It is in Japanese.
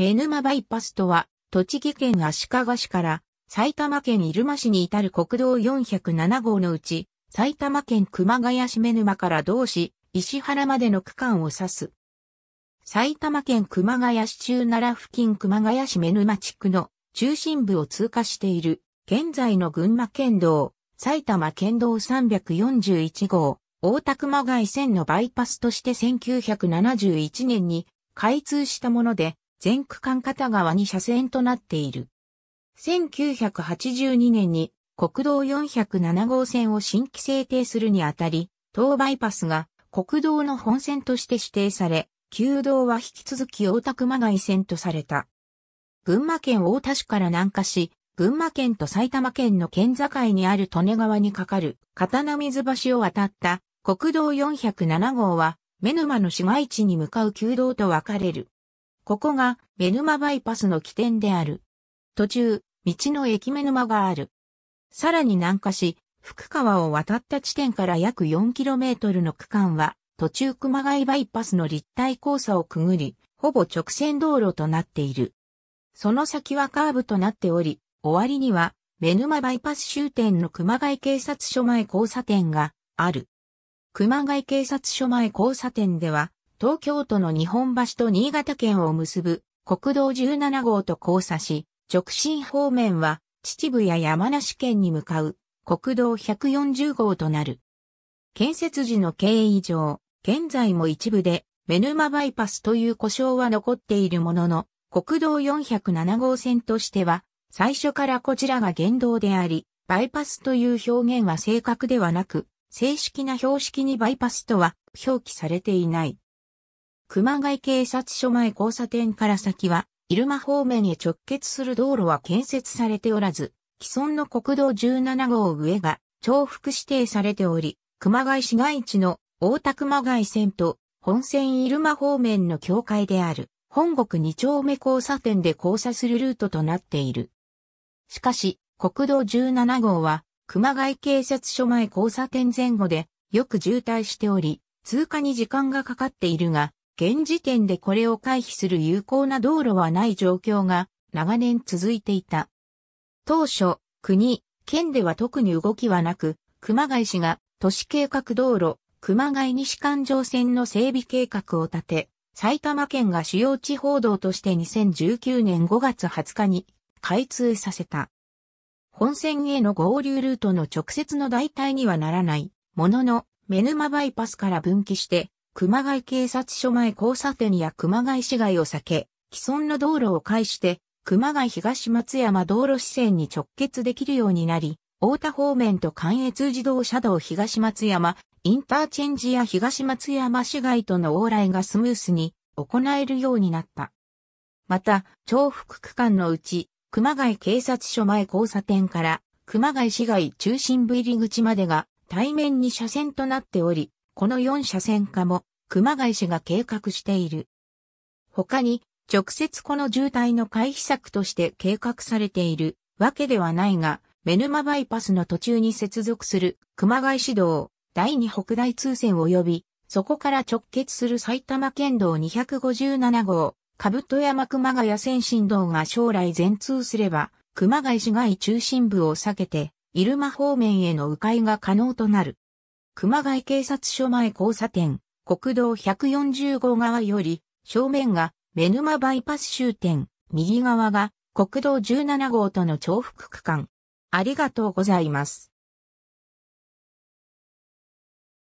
ヌ沼バイパスとは、栃木県足利市から埼玉県入間市に至る国道407号のうち、埼玉県熊谷市目沼から同市、石原までの区間を指す。埼玉県熊谷市中奈良付近熊谷市目沼地区の中心部を通過している、現在の群馬県道、埼玉県道341号、大田熊谷線のバイパスとして1971年に開通したもので、全区間片側に車線となっている。1982年に国道407号線を新規制定するにあたり、東バイパスが国道の本線として指定され、旧道は引き続き大田熊谷線とされた。群馬県大田市から南下し、群馬県と埼玉県の県境にある利根川に架かる片名水橋を渡った国道407号は目沼の市街地に向かう旧道と分かれる。ここが目沼バイパスの起点である。途中、道の駅目沼がある。さらに南下し、福川を渡った地点から約 4km の区間は、途中熊谷バイパスの立体交差をくぐり、ほぼ直線道路となっている。その先はカーブとなっており、終わりには、目沼バイパス終点の熊谷警察署前交差点がある。熊谷警察署前交差点では、東京都の日本橋と新潟県を結ぶ国道17号と交差し、直進方面は秩父や山梨県に向かう国道140号となる。建設時の経緯上、現在も一部で目沼バイパスという故障は残っているものの、国道407号線としては、最初からこちらが原動であり、バイパスという表現は正確ではなく、正式な標識にバイパスとは表記されていない。熊谷警察署前交差点から先は、入間方面へ直結する道路は建設されておらず、既存の国道17号上が重複指定されており、熊谷市街地の大田熊谷線と本線入間方面の境界である本国2丁目交差点で交差するルートとなっている。しかし、国道17号は熊谷警察署前交差点前後でよく渋滞しており、通過に時間がかかっているが、現時点でこれを回避する有効な道路はない状況が長年続いていた。当初、国、県では特に動きはなく、熊谷市が都市計画道路、熊谷西環状線の整備計画を立て、埼玉県が主要地方道として2019年5月20日に開通させた。本線への合流ルートの直接の代替にはならない、ものの、目沼バイパスから分岐して、熊谷警察署前交差点や熊谷市街を避け、既存の道路を介して、熊谷東松山道路支線に直結できるようになり、大田方面と関越自動車道東松山、インターチェンジや東松山市街との往来がスムースに行えるようになった。また、重複区間のうち、熊谷警察署前交差点から、熊谷市街中心部入り口までが対面に車線となっており、この4車線化も熊谷市が計画している。他に、直接この渋滞の回避策として計画されているわけではないが、目沼バイパスの途中に接続する熊谷市道第二北大通線及び、そこから直結する埼玉県道257号、かぶと山熊谷線新道が将来全通すれば、熊谷市街中心部を避けて、入間方面への迂回が可能となる。熊谷警察署前交差点、国道140号側より、正面が目沼バイパス終点、右側が国道17号との重複区間。ありがとうございます。